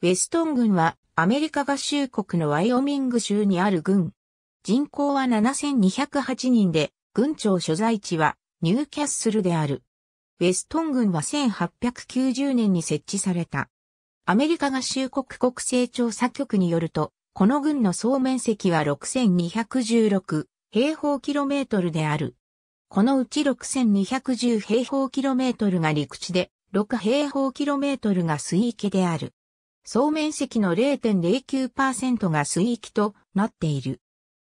ウェストン郡はアメリカ合衆国のワイオミング州にある郡。人口は7208人で、郡庁所在地はニューキャッスルである。ウェストン郡は1890年に設置された。アメリカ合衆国国勢調査局によると、この郡の総面積は6216平方キロメートルである。このうち6210平方キロメートルが陸地で、6平方キロメートルが水域である。総面積の0.09%が水域となっている。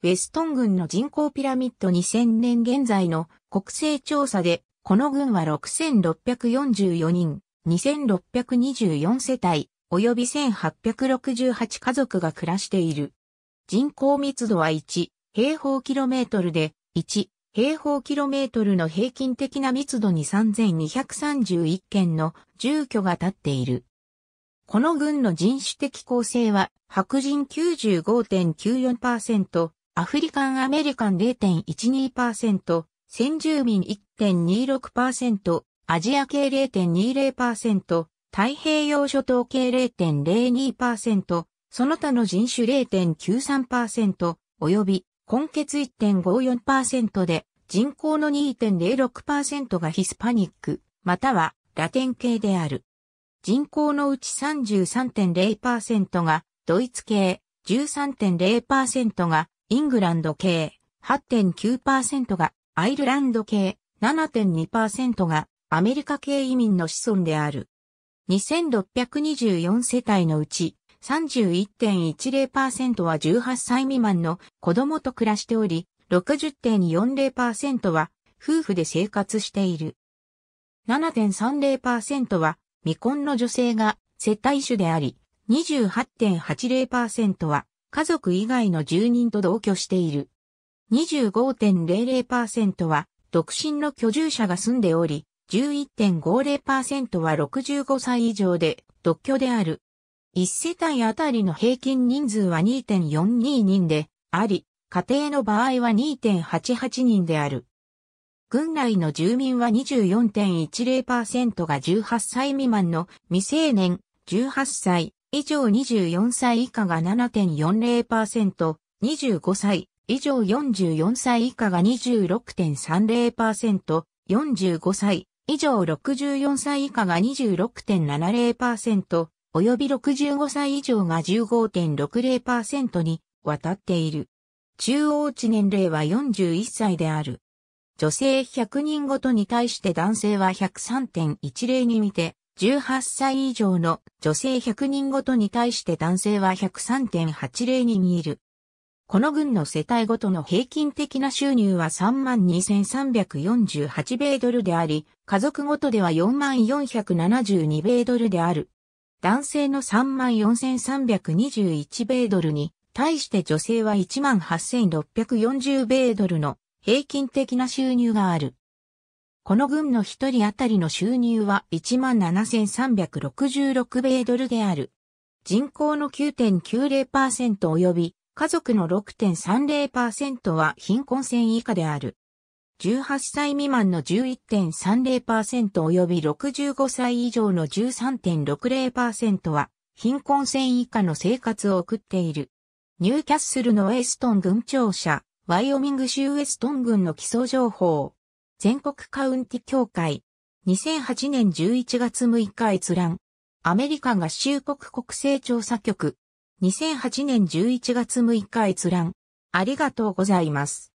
ウェストン郡の人口ピラミッド2000年現在の国勢調査で、この郡は6644人、2624世帯、及び1868家族が暮らしている。人口密度は1、平方キロメートルで、1、平方キロメートルの平均的な密度に3231件の住居が建っている。この軍の人種的構成は、白人95.94%、アフリカンアメリカン0.12%、先住民1.26%、アジア系0.20%、太平洋諸島系0.02%、その他の人種0.93%、及び、根血1.54%で、人口の2.06%がヒスパニック、またはラテン系である。人口のうち33.0%がドイツ系、13.0%がイングランド系、8.9%がアイルランド系、7.2%がアメリカ系移民の子孫である。2624世帯のうち31.10%は18歳未満の子供と暮らしており、60.40%は夫婦で生活している。7.30%は未婚の女性が接待主であり、28.80%は家族以外の住人と同居している。25.00%は独身の居住者が住んでおり、11.50%は65歳以上で独居である。一世帯あたりの平均人数は2.42人であり、家庭の場合は2.88人である。郡内の住民は24.10%が18歳未満の未成年、18歳以上24歳以下が7.40%、25歳以上44歳以下が26.30%、45歳以上64歳以下が26.70%、及び65歳以上が15.60%に渡っている。中央値年齢は41歳である。女性100人ごとに対して男性は103.10に見て、18歳以上の女性100人ごとに対して男性は103.80に見える。この軍の世帯ごとの平均的な収入は32,348米ドルであり、家族ごとでは44,472米ドルである。男性の34,321米ドルに、対して女性は18,640米ドルの平均的な収入がある。この軍の一人当たりの収入は17,366米ドルである。人口の9.90%及び家族の6.30%は貧困線以下である。18歳未満の11.30%及び65歳以上の13.60%は貧困線以下の生活を送っている。ニューキャッスルのエストン軍庁舎ワイオミング州ウェストン郡の基礎情報。全国カウンティ協会。2008年11月6日閲覧。アメリカ合衆国国勢調査局。2008年11月6日閲覧。ありがとうございます。